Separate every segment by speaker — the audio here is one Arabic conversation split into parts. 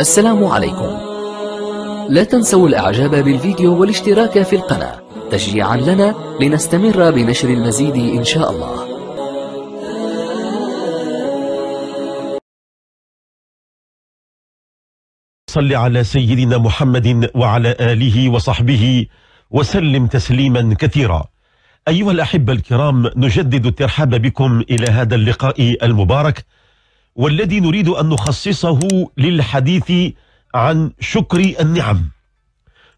Speaker 1: السلام عليكم لا تنسوا الاعجاب بالفيديو والاشتراك في القناة تشجيعا لنا لنستمر بنشر المزيد ان شاء الله صل على سيدنا محمد وعلى آله وصحبه وسلم تسليما كثيرا أيها الأحبة الكرام نجدد الترحاب بكم إلى هذا اللقاء المبارك والذي نريد أن نخصصه للحديث عن شكر النعم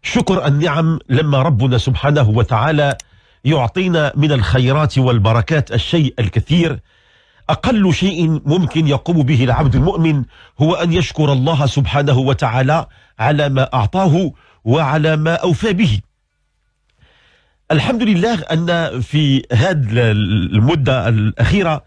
Speaker 1: شكر النعم لما ربنا سبحانه وتعالى يعطينا من الخيرات والبركات الشيء الكثير أقل شيء ممكن يقوم به العبد المؤمن هو أن يشكر الله سبحانه وتعالى على ما أعطاه وعلى ما أوفى به الحمد لله أن في هذه المدة الأخيرة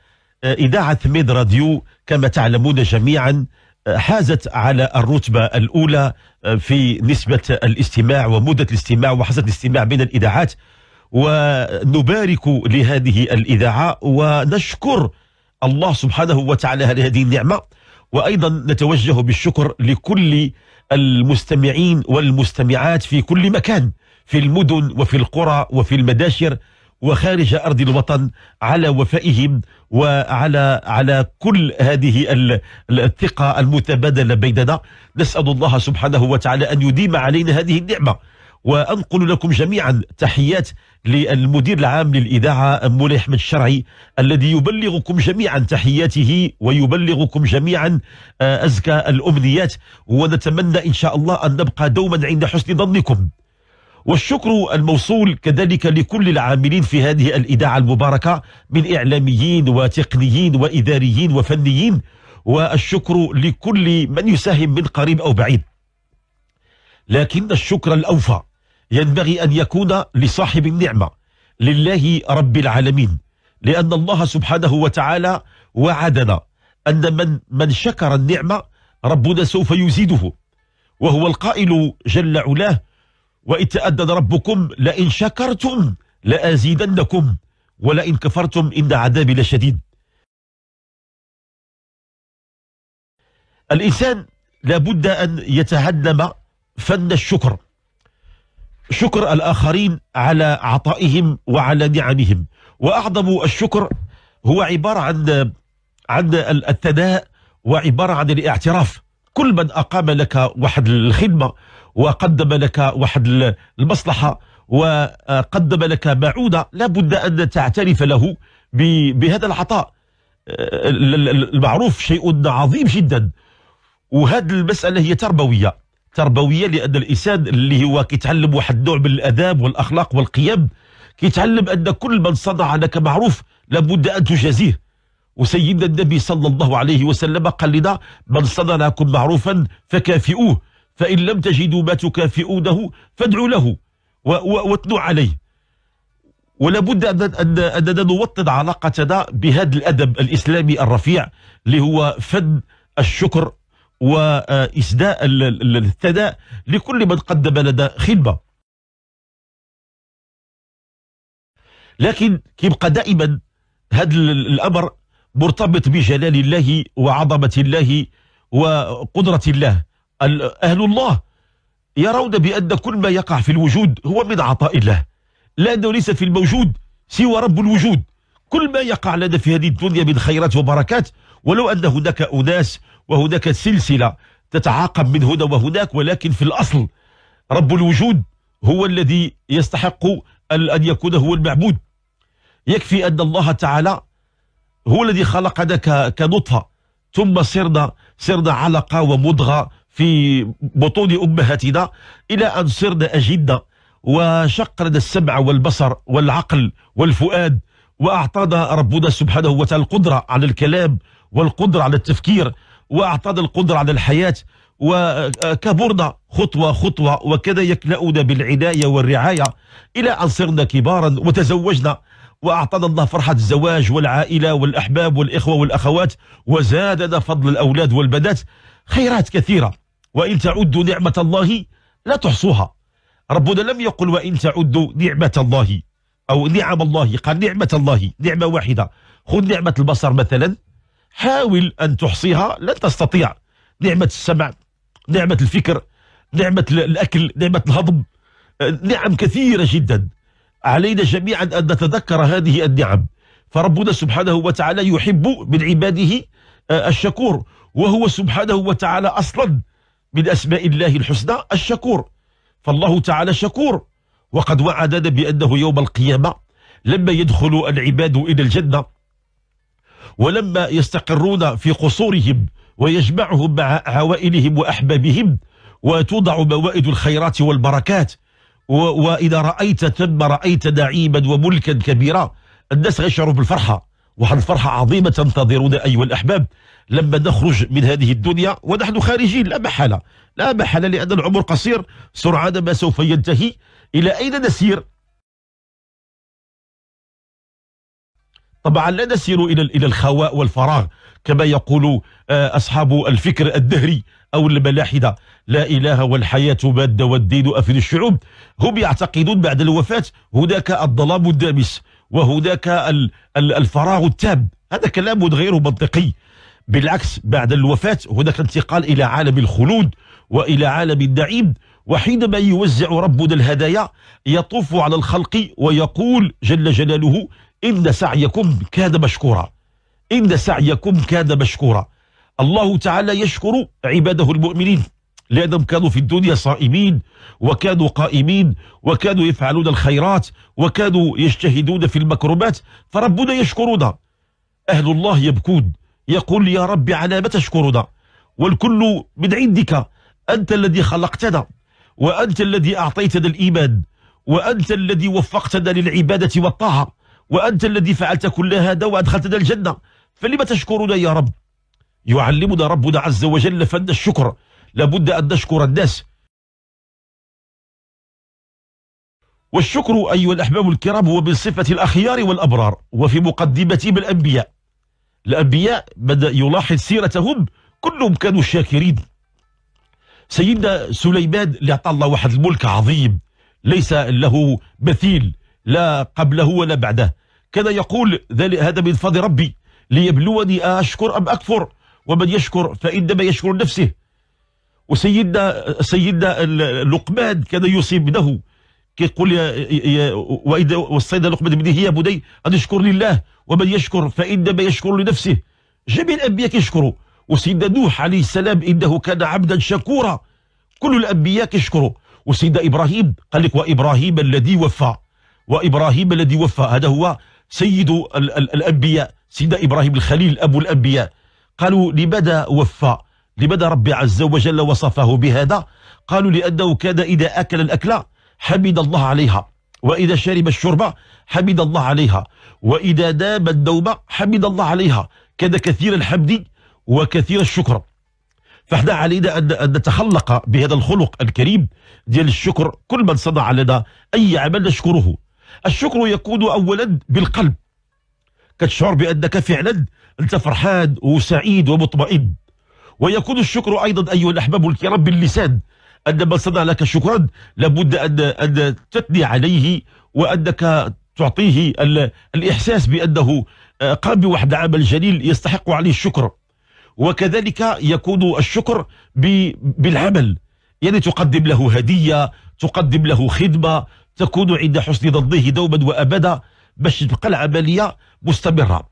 Speaker 1: إذاعة ميد راديو كما تعلمون جميعا حازت على الرتبة الأولى آه، في نسبة الاستماع ومدة الاستماع وحصة الاستماع بين الإذاعات ونبارك لهذه الإذاعة ونشكر الله سبحانه وتعالى على هذه النعمة وأيضا نتوجه بالشكر لكل المستمعين والمستمعات في كل مكان في المدن وفي القرى وفي المداشر وخارج ارض الوطن على وفائهم وعلى على كل هذه الثقه المتبادله بيننا نسال الله سبحانه وتعالى ان يديم علينا هذه النعمه وانقل لكم جميعا تحيات للمدير العام للاذاعه مولاي احمد الشرعي الذي يبلغكم جميعا تحياته ويبلغكم جميعا آه، ازكى الامنيات ونتمنى ان شاء الله ان نبقى دوما عند حسن ظنكم والشكر الموصول كذلك لكل العاملين في هذه الإذاعة المباركة من إعلاميين وتقنيين وإداريين وفنيين والشكر لكل من يساهم من قريب أو بعيد لكن الشكر الأوفى ينبغي أن يكون لصاحب النعمة لله رب العالمين لأن الله سبحانه وتعالى وعدنا أن من, من شكر النعمة ربنا سوف يزيده وهو القائل جل علاه وإن تأدد ربكم لئن شكرتم لأزيدنكم ولئن كفرتم إن عذابي لشديد الإنسان لابد أن يتعلم فن الشكر شكر الآخرين على عطائهم وعلى نعمهم وأعظم الشكر هو عبارة عن عن الثناء وعبارة عن الاعتراف كل من أقام لك واحد الخدمة وقدم لك واحد المصلحة وقدم لك بعودة لابد أن تعترف له بهذا العطاء المعروف شيء عظيم جدا وهذه المسألة هي تربوية تربوية لأن الإنسان اللي هو كيتعلم واحد النوع من الآداب والأخلاق والقيم كيتعلم أن كل من صنع لك معروف لابد أن تجازيه وسيدنا النبي صلى الله عليه وسلم قال لنا من صنع لكم معروفا فكافئوه فإن لم تجدوا ما تكافئونه فادعوا له واتلوا عليه ولابد أن أننا نوطن علاقتنا بهذا الأدب الإسلامي الرفيع اللي هو فن الشكر وإسداء الثناء لكل من قدم لنا خدمة لكن كيبقى دائما هذا الأمر مرتبط بجلال الله وعظمة الله وقدرة الله أهل الله يرون بأن كل ما يقع في الوجود هو من عطاء الله لأنه ليس في الموجود سوى رب الوجود كل ما يقع لنا في هذه الدنيا من خيرات وبركات ولو أن هناك أناس وهناك سلسلة تتعاقب من هنا وهناك ولكن في الأصل رب الوجود هو الذي يستحق أن يكون هو المعبود يكفي أن الله تعالى هو الذي خلقنا كنطفة ثم صرنا صرنا علقة ومضغة في بطون أمهاتنا إلى أن صرنا أجدنا وشقنا السمع والبصر والعقل والفؤاد وأعطانا ربنا سبحانه وتعالى القدرة على الكلام والقدرة على التفكير وأعطانا القدرة على الحياة وكبرنا خطوة خطوة وكذا يكلؤنا بالعناية والرعاية إلى أن صرنا كبارا وتزوجنا وأعطانا الله فرحة الزواج والعائلة والأحباب والإخوة والأخوات وزادنا فضل الأولاد والبنات خيرات كثيرة وإن تعدوا نعمة الله لا تحصوها ربنا لم يقل وإن تعدوا نعمة الله أو نعم الله قال نعمة الله نعمة واحدة خذ نعمة البصر مثلا حاول أن تحصيها لن تستطيع نعمة السمع نعمة الفكر نعمة الأكل نعمة الهضم نعم كثيرة جدا علينا جميعا أن نتذكر هذه النعم فربنا سبحانه وتعالى يحب من عباده آه، الشكور وهو سبحانه وتعالى أصلا من أسماء الله الحسنى الشكور فالله تعالى شكور وقد وعدنا بأنه يوم القيامة لما يدخل العباد إلى الجنة ولما يستقرون في قصورهم ويجمعهم مع عوائلهم وأحبابهم وتوضع موائد الخيرات والبركات وإذا رأيت ثم رأيت نعيما وملكا كبيرا الناس غيشعروا بالفرحة وحن فرحة عظيمة تنتظرون أيها الأحباب لما نخرج من هذه الدنيا ونحن خارجين لا محالة لا محالة لأن العمر قصير سرعان ما سوف ينتهي إلى أين نسير طبعا لا نسير إلى إلى الخواء والفراغ كما يقول آه، أصحاب الفكر الدهري أو الملاحدة لا إله والحياة مادة والدين أفن الشعوب هم يعتقدون بعد الوفاة هناك الظلام الدامس وهناك الفراغ التام هذا كلام غير منطقي بالعكس بعد الوفاة هناك انتقال إلى عالم الخلود وإلى عالم النعيم وحينما يوزع ربنا الهدايا يطوف على الخلق ويقول جل جلاله إن سعيكم كان مشكورا إن سعيكم كان مشكورا الله تعالى يشكر عباده المؤمنين لأنهم كانوا في الدنيا صائمين وكانوا قائمين وكانوا يفعلون الخيرات وكانوا يجتهدون في المكروبات فربنا يشكرنا أهل الله يبكون يقول يا ربي على ما تشكرنا والكل من عندك أنت الذي خلقتنا وأنت الذي أعطيتنا الإيمان وأنت الذي وفقتنا للعبادة والطاعة وأنت الذي فعلت كل هذا وأدخلتنا الجنة فلما تشكرنا يا رب يعلمنا ربنا عز وجل فن الشكر لابد أن نشكر الناس والشكر أيها الأحباب الكرام هو من صفة الأخيار والأبرار وفي مقدمتهم الأنبياء الأنبياء بدأ يلاحظ سيرتهم كلهم كانوا شاكرين سيدنا سليمان اللي أعطى الله واحد الملك عظيم ليس له مثيل لا قبله ولا بعده كان يقول هذا من فضل ربي ليبلوني أشكر أم أكفر ومن يشكر فإنما يشكر نفسه وسيدنا سيدنا لقمان كان يصيب له كيقول يا, يا واذا والصيد لقمه بيده يا بني غادي يشكر لله ومن يشكر فانما يشكر لنفسه جميع الانبياء كيشكروا وسيدنا نوح عليه السلام انه كان عبدا شكورا كل الانبياء كيشكروا وسيدنا ابراهيم قال لك وابراهيم الذي وفى وابراهيم الذي وفى هذا هو سيد ال ال الانبياء سيدنا ابراهيم الخليل ابو الانبياء قالوا لماذا وفى لماذا ربي عز وجل وصفه بهذا قالوا لانه كان اذا اكل الاكله حمد الله عليها وإذا شرب الشربة حمد الله عليها وإذا داب الدوبة حمد الله عليها كان كثير الحمد وكثير الشكر فاحنا علينا أن نتخلق بهذا الخلق الكريم ديال الشكر كل من صنع لنا أي عمل نشكره الشكر يكون أولا بالقلب كتشعر بأنك فعلا أنت فرحان وسعيد ومطمئن ويكون الشكر أيضا أيها الأحباب الكرام باللسان عندما صنع لك شكرا لابد أن أن تثني عليه وأنك تعطيه الإحساس بأنه آه، قام بواحد عمل جليل يستحق عليه الشكر وكذلك يكون الشكر بالعمل يعني تقدم له هدية تقدم له خدمة تكون عند حسن ظنه دوما وأبدا باش تبقى العملية مستمرة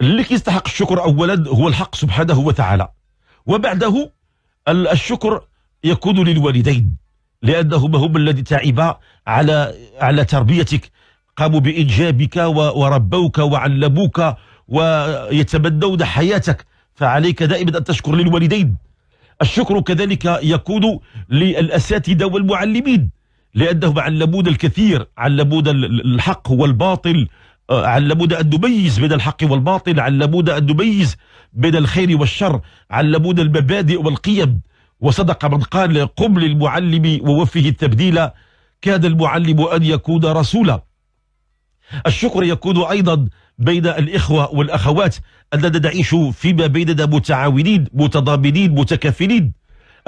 Speaker 1: اللي كيستحق الشكر أولا هو الحق سبحانه وتعالى وبعده الشكر يكون للوالدين لأنهما هم الذي تعبا على على تربيتك قاموا بإنجابك وربوك وعلموك ويتمنون حياتك فعليك دائما أن تشكر للوالدين الشكر كذلك يكون للأساتذة والمعلمين لأنهم علمونا الكثير علمونا الحق والباطل على لابد أن نميز بين الحق والباطل على لابد أن نميز بين الخير والشر على لابد المبادئ والقيم وصدق من قال قم للمعلم ووفه التبديل كاد المعلم أن يكون رسولا الشكر يكون أيضا بين الإخوة والأخوات أننا نعيش فيما بيننا متعاونين متضامنين متكافلين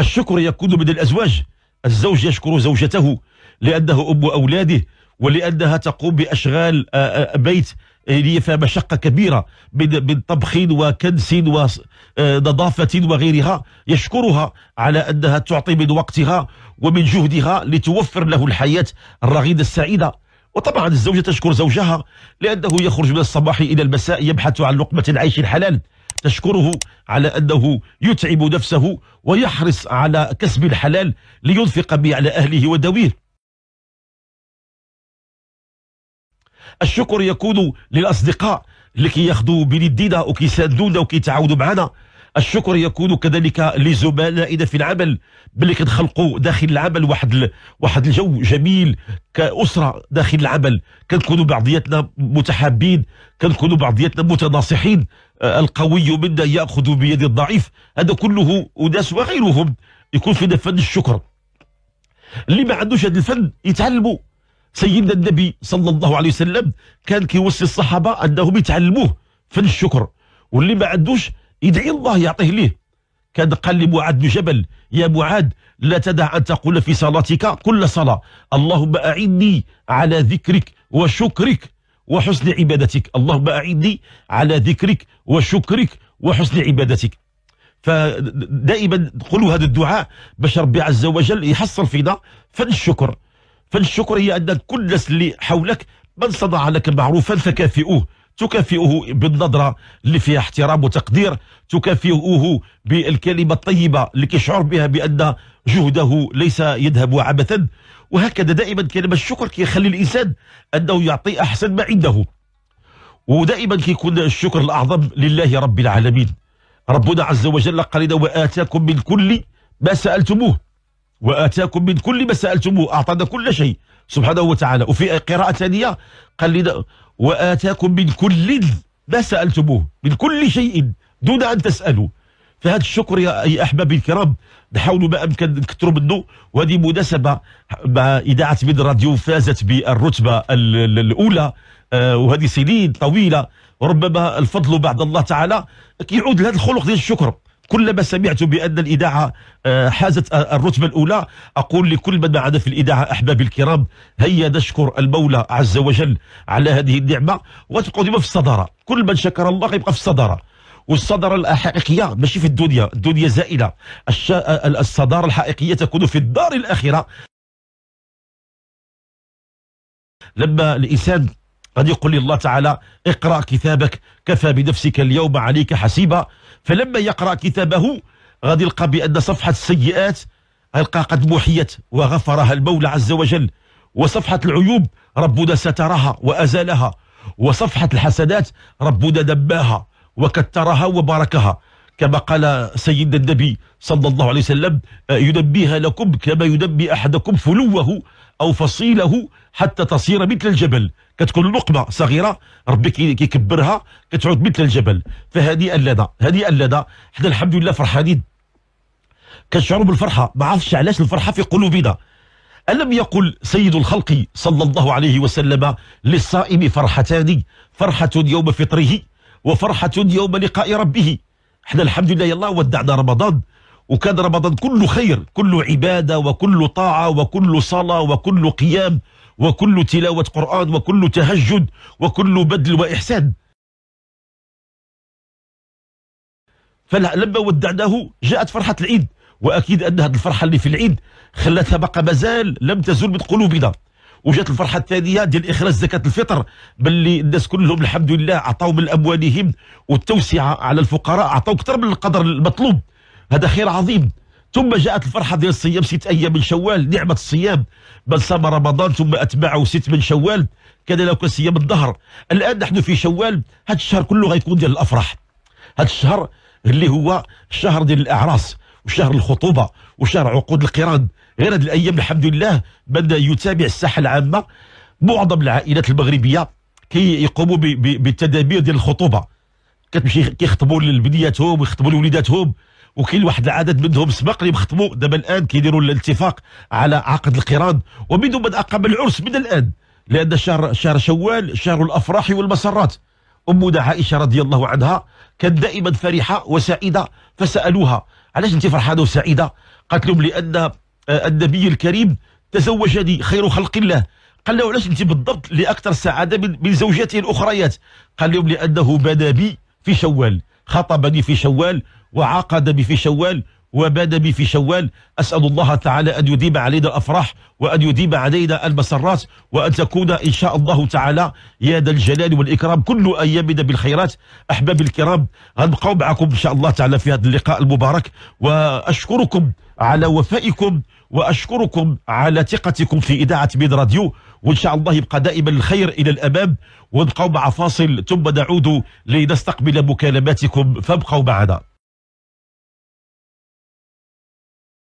Speaker 1: الشكر يكون من الأزواج الزوج يشكر زوجته لأنه أم أولاده ولأنها تقوم بأشغال آه، آه، بيت آه، هي فيها مشقة كبيرة من من طبخ وكنس ونظافة وغيرها يشكرها على أنها تعطي من وقتها ومن جهدها لتوفر له الحياة الرغيدة السعيدة وطبعا الزوجة تشكر زوجها لأنه يخرج من الصباح إلى المساء يبحث عن لقمة العيش الحلال تشكره على أنه يتعب نفسه ويحرص على كسب الحلال لينفق به على أهله ودويه الشكر يكون للأصدقاء اللي كياخذوا بندينا وكيساندونا وكيتعاونوا معنا الشكر يكون كذلك لزملائنا في العمل باللي كنخلقوا داخل العمل واحد ال... واحد الجو جميل كاسره داخل العمل كنكونوا بعضياتنا متحابين كنكونوا بعضياتنا متناصحين آه، القوي منا ياخذ بيد الضعيف هذا كله وناس وغيرهم يكون فينا فن الشكر اللي ما عندوش هذا الفن يتعلموا سيدنا النبي صلى الله عليه وسلم كان كيوصي الصحابه انهم يتعلموه فن الشكر واللي ما عندوش يدعي الله يعطيه ليه كان قال لمعاذ بن جبل يا معاذ لا تدع ان تقول في صلاتك كل صلاه اللهم اعني على ذكرك وشكرك وحسن عبادتك اللهم اعني على ذكرك وشكرك وحسن عبادتك فدائما نقولوا هذا الدعاء باش ربي عز وجل يحصل فينا فن الشكر فالشكر هي أن كل الناس اللي حولك من صنع لك معروفا فكافئوه تكافئه بالنظرة اللي فيها احترام وتقدير تكافئه بالكلمة الطيبة اللي كيشعر بها بأن جهده ليس يذهب عبثا وهكذا دائما كلمة الشكر كيخلي الإنسان أنه يعطي أحسن ما عنده ودائما كيكون الشكر الأعظم لله رب العالمين ربنا عز وجل قال لنا وآتاكم من كل ما سألتموه واتاكم من كل ما سالتموه اعطانا كل شيء سبحانه وتعالى وفي قراءه ثانيه قال لنا واتاكم من كل ما سالتموه من كل شيء دون ان تسالوا فهذا الشكر يا اي احبابي الكرام نحاولوا ما امكن نكثروا منه وهذه مناسبه مع اذاعه من راديو فازت بالرتبه الاولى آه، وهذه سنين طويله وربما الفضل بعد الله تعالى كيعود لهذا الخلق ديال الشكر كلما سمعت بأن الإذاعة آه، حازت آه، الرتبة الأولى أقول لكل من معنا في الإذاعة أحبابي الكرام هيا نشكر المولى عز وجل على هذه النعمة وتقعد في الصدارة كل من شكر الله يبقى في الصدارة والصدارة الحقيقية ماشي في الدنيا الدنيا زائلة آه، الصدارة الحقيقية تكون في الدار الآخرة لما الإنسان قد يقول لي الله تعالى اقرأ كتابك كفى بنفسك اليوم عليك حسيبا فلما يقرأ كتابه غادي يلقى بأن صفحة السيئات القى قد محيت وغفرها المولى عز وجل وصفحة العيوب ربنا سترها وأزالها وصفحة الحسنات ربنا دباها وكترها وباركها كما قال سيدنا النبي صلى الله عليه وسلم يدبيها لكم كما يدبي أحدكم فلوه أو فصيله حتى تصير مثل الجبل كتكون لقمة صغيرة ربي كيكبرها كتعود مثل الجبل فهذه اللذة هذه اللدى حنا الحمد لله فرحانين كنشعروا بالفرحة ما عرفتش علاش الفرحة في قلوبنا ألم يقل سيد الخلق صلى الله عليه وسلم للصائم فرحتان فرحة يوم فطره وفرحة يوم لقاء ربه احنا الحمد لله يلا ودعنا رمضان وكان رمضان كله خير كله عبادة وكل طاعة وكل صلاة وكل قيام وكل تلاوة قرآن وكل تهجد وكل بدل وإحسان فلما ودعناه جاءت فرحة العيد وأكيد أن هذه الفرحة اللي في العيد خلتها بقى مازال لم تزول من قلوبنا وجات الفرحه الثانيه ديال اخراج زكاه الفطر باللي الناس كلهم الحمد لله عطاو من اموالهم والتوسعه على الفقراء عطاو اكثر من القدر المطلوب هذا خير عظيم ثم جاءت الفرحة ديال الصيام ست أيام من شوال نعمة الصيام من صام رمضان ثم أتبعه ست من شوال كان له كصيام الظهر الآن نحن في شوال هذا الشهر كله غيكون ديال الأفراح هذا الشهر اللي هو شهر ديال الأعراس وشهر الخطوبة وشهر عقود القران غير هذه الايام الحمد لله بدا يتابع الساحه العامه معظم العائلات المغربيه كيقوموا يقوموا بالتدابير ديال الخطوبه كتمشي كيخطبوا لبنياتهم ويخطبوا لوليداتهم وكاين واحد العدد منهم سبق اللي مخطبوا دابا الان كيديروا الاتفاق على عقد القران ومنهم من اقام العرس من الان لان شهر شهر شوال شهر الافراح والمسرات امنا عائشه رضي الله عنها كانت دائما فرحه وسعيده فسالوها علاش انت فرحانه وسعيده قالت لهم لان آه، النبي الكريم تزوجني خير خلق الله قال له علاش انت بالضبط لاكثر سعاده من زوجاته الاخريات قال لهم لانه بدا بي في شوال خطبني في شوال وعقد بي في شوال وباد بي في شوال أسأل الله تعالى أن يديم علينا الأفراح وأن يديم علينا المسرات وأن تكون إن شاء الله تعالى يا ذا الجلال والإكرام كل أيامنا بالخيرات أحبابي الكرام غنبقاو معكم إن شاء الله تعالى في هذا اللقاء المبارك وأشكركم على وفائكم واشكركم على ثقتكم في اذاعه ميد راديو وان شاء الله يبقى دائما الخير الى الامام ونبقاو مع فاصل ثم نعود لنستقبل مكالماتكم فابقوا معنا